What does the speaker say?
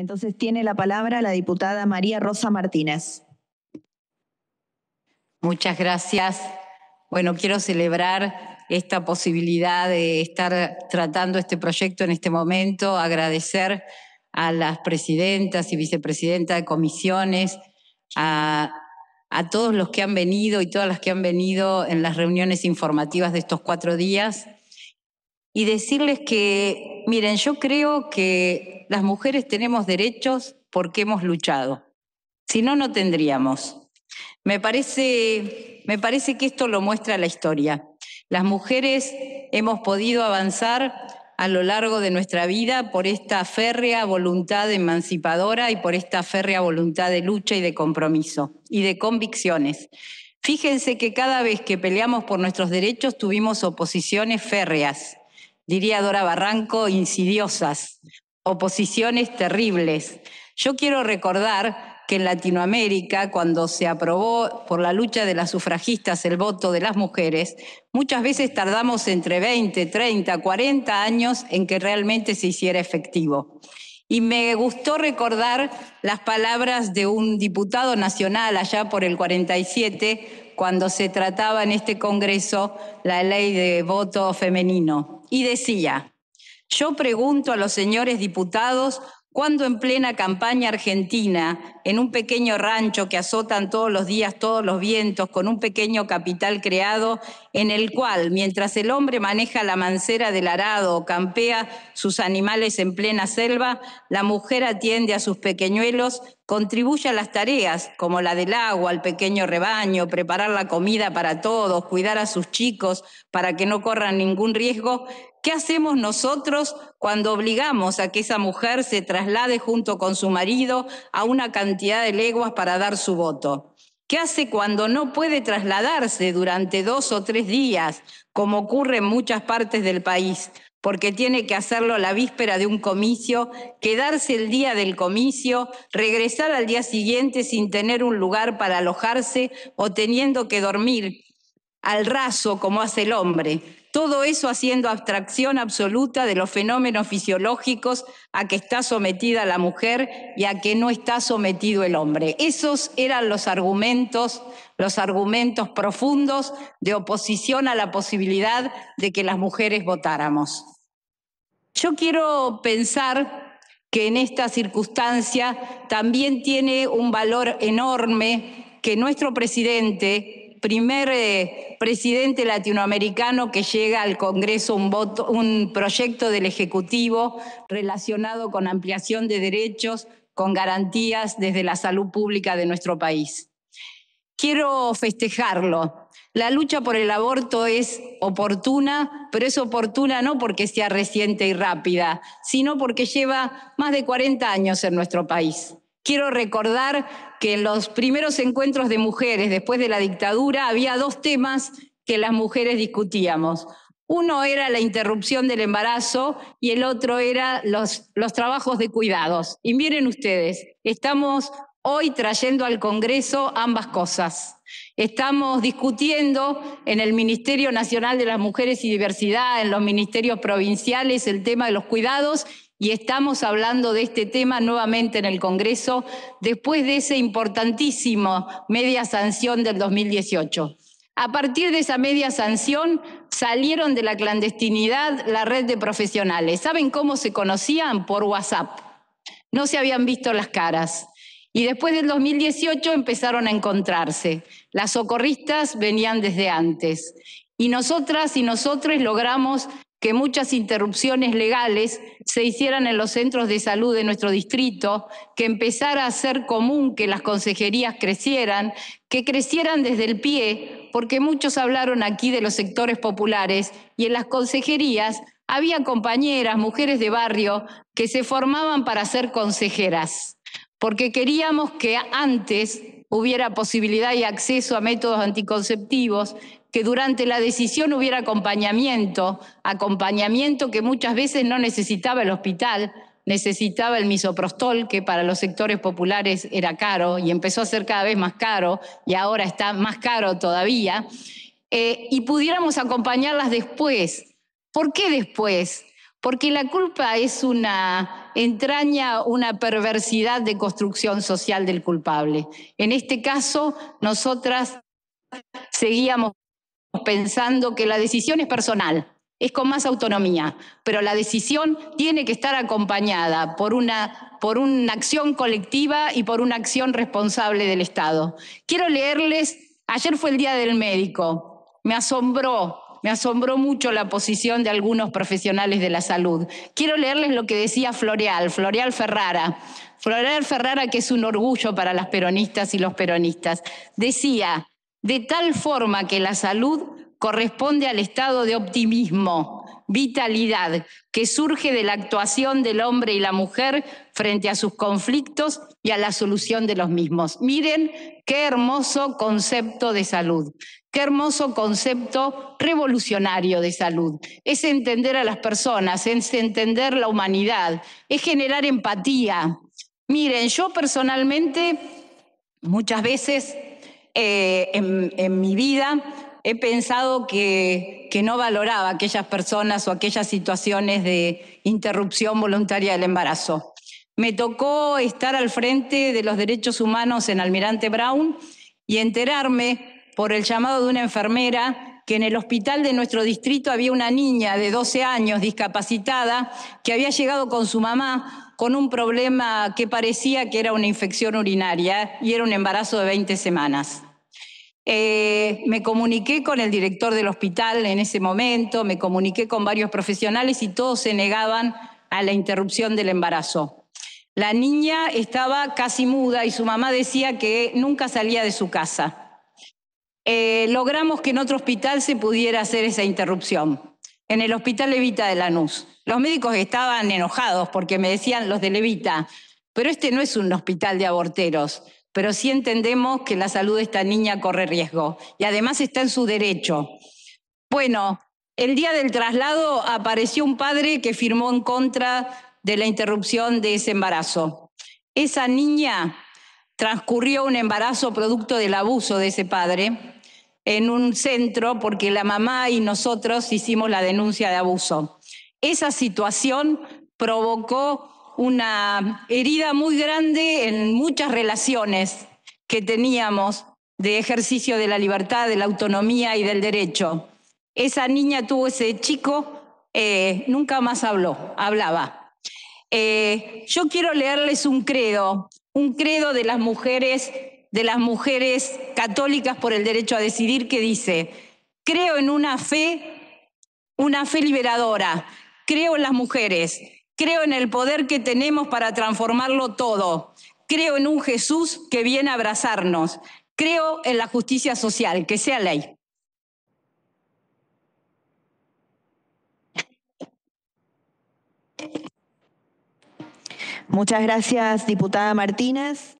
Entonces tiene la palabra la diputada María Rosa Martínez. Muchas gracias. Bueno, quiero celebrar esta posibilidad de estar tratando este proyecto en este momento, agradecer a las presidentas y vicepresidentas de comisiones, a, a todos los que han venido y todas las que han venido en las reuniones informativas de estos cuatro días y decirles que, miren, yo creo que las mujeres tenemos derechos porque hemos luchado. Si no, no tendríamos. Me parece, me parece que esto lo muestra la historia. Las mujeres hemos podido avanzar a lo largo de nuestra vida por esta férrea voluntad emancipadora y por esta férrea voluntad de lucha y de compromiso y de convicciones. Fíjense que cada vez que peleamos por nuestros derechos tuvimos oposiciones férreas, diría Dora Barranco, insidiosas, oposiciones terribles. Yo quiero recordar que en Latinoamérica, cuando se aprobó por la lucha de las sufragistas el voto de las mujeres, muchas veces tardamos entre 20, 30, 40 años en que realmente se hiciera efectivo. Y me gustó recordar las palabras de un diputado nacional allá por el 47, cuando se trataba en este Congreso la ley de voto femenino. Y decía, yo pregunto a los señores diputados cuándo en plena campaña argentina, en un pequeño rancho que azotan todos los días todos los vientos, con un pequeño capital creado, en el cual, mientras el hombre maneja la mancera del arado o campea sus animales en plena selva, la mujer atiende a sus pequeñuelos Contribuye a las tareas como la del agua, al pequeño rebaño, preparar la comida para todos, cuidar a sus chicos para que no corran ningún riesgo. ¿Qué hacemos nosotros cuando obligamos a que esa mujer se traslade junto con su marido a una cantidad de leguas para dar su voto? ¿Qué hace cuando no puede trasladarse durante dos o tres días, como ocurre en muchas partes del país? porque tiene que hacerlo la víspera de un comicio, quedarse el día del comicio, regresar al día siguiente sin tener un lugar para alojarse o teniendo que dormir al raso como hace el hombre, todo eso haciendo abstracción absoluta de los fenómenos fisiológicos a que está sometida la mujer y a que no está sometido el hombre. Esos eran los argumentos, los argumentos profundos de oposición a la posibilidad de que las mujeres votáramos. Yo quiero pensar que en esta circunstancia también tiene un valor enorme que nuestro presidente, primer eh, presidente latinoamericano que llega al Congreso un, un proyecto del Ejecutivo relacionado con ampliación de derechos, con garantías desde la salud pública de nuestro país. Quiero festejarlo. La lucha por el aborto es oportuna, pero es oportuna no porque sea reciente y rápida, sino porque lleva más de 40 años en nuestro país. Quiero recordar que en los primeros encuentros de mujeres después de la dictadura había dos temas que las mujeres discutíamos. Uno era la interrupción del embarazo y el otro era los, los trabajos de cuidados. Y miren ustedes, estamos hoy trayendo al Congreso ambas cosas. Estamos discutiendo en el Ministerio Nacional de las Mujeres y Diversidad, en los ministerios provinciales, el tema de los cuidados y estamos hablando de este tema nuevamente en el Congreso después de esa importantísimo media sanción del 2018. A partir de esa media sanción salieron de la clandestinidad la red de profesionales. ¿Saben cómo se conocían? Por WhatsApp. No se habían visto las caras. Y después del 2018 empezaron a encontrarse. Las socorristas venían desde antes. Y nosotras y nosotros logramos que muchas interrupciones legales se hicieran en los centros de salud de nuestro distrito, que empezara a ser común que las consejerías crecieran, que crecieran desde el pie, porque muchos hablaron aquí de los sectores populares y en las consejerías había compañeras, mujeres de barrio, que se formaban para ser consejeras, porque queríamos que antes hubiera posibilidad y acceso a métodos anticonceptivos, que durante la decisión hubiera acompañamiento, acompañamiento que muchas veces no necesitaba el hospital, necesitaba el misoprostol, que para los sectores populares era caro y empezó a ser cada vez más caro y ahora está más caro todavía, eh, y pudiéramos acompañarlas después. ¿Por qué después? Porque la culpa es una entraña, una perversidad de construcción social del culpable. En este caso, nosotras seguíamos pensando que la decisión es personal, es con más autonomía, pero la decisión tiene que estar acompañada por una, por una acción colectiva y por una acción responsable del Estado. Quiero leerles, ayer fue el Día del Médico, me asombró, me asombró mucho la posición de algunos profesionales de la salud. Quiero leerles lo que decía Floreal, Floreal Ferrara. Floreal Ferrara, que es un orgullo para las peronistas y los peronistas, decía, de tal forma que la salud corresponde al estado de optimismo, vitalidad, que surge de la actuación del hombre y la mujer frente a sus conflictos y a la solución de los mismos. Miren qué hermoso concepto de salud, qué hermoso concepto revolucionario de salud. Es entender a las personas, es entender la humanidad, es generar empatía. Miren, yo personalmente muchas veces eh, en, mi vida he pensado que, no valoraba aquellas personas o aquellas situaciones de interrupción voluntaria del embarazo. Me tocó estar al frente de los derechos humanos en Almirante Brown y enterarme por el llamado de una enfermera que en el hospital de nuestro distrito había una niña de 12 años discapacitada que había llegado con su mamá con un problema que parecía que era una infección urinaria y era un embarazo de 20 semanas. Eh, me comuniqué con el director del hospital en ese momento, me comuniqué con varios profesionales y todos se negaban a la interrupción del embarazo. La niña estaba casi muda y su mamá decía que nunca salía de su casa. Eh, logramos que en otro hospital se pudiera hacer esa interrupción, en el hospital Levita de Lanús. Los médicos estaban enojados porque me decían los de Levita, pero este no es un hospital de aborteros, pero sí entendemos que la salud de esta niña corre riesgo y además está en su derecho. Bueno, el día del traslado apareció un padre que firmó en contra de la interrupción de ese embarazo. Esa niña transcurrió un embarazo producto del abuso de ese padre en un centro porque la mamá y nosotros hicimos la denuncia de abuso. Esa situación provocó una herida muy grande en muchas relaciones que teníamos de ejercicio de la libertad, de la autonomía y del derecho. Esa niña tuvo ese chico, eh, nunca más habló, hablaba. Eh, yo quiero leerles un credo, un credo de las mujeres de las mujeres católicas por el derecho a decidir que dice, creo en una fe, una fe liberadora, creo en las mujeres, creo en el poder que tenemos para transformarlo todo, creo en un Jesús que viene a abrazarnos, creo en la justicia social, que sea ley. Muchas gracias, diputada Martínez.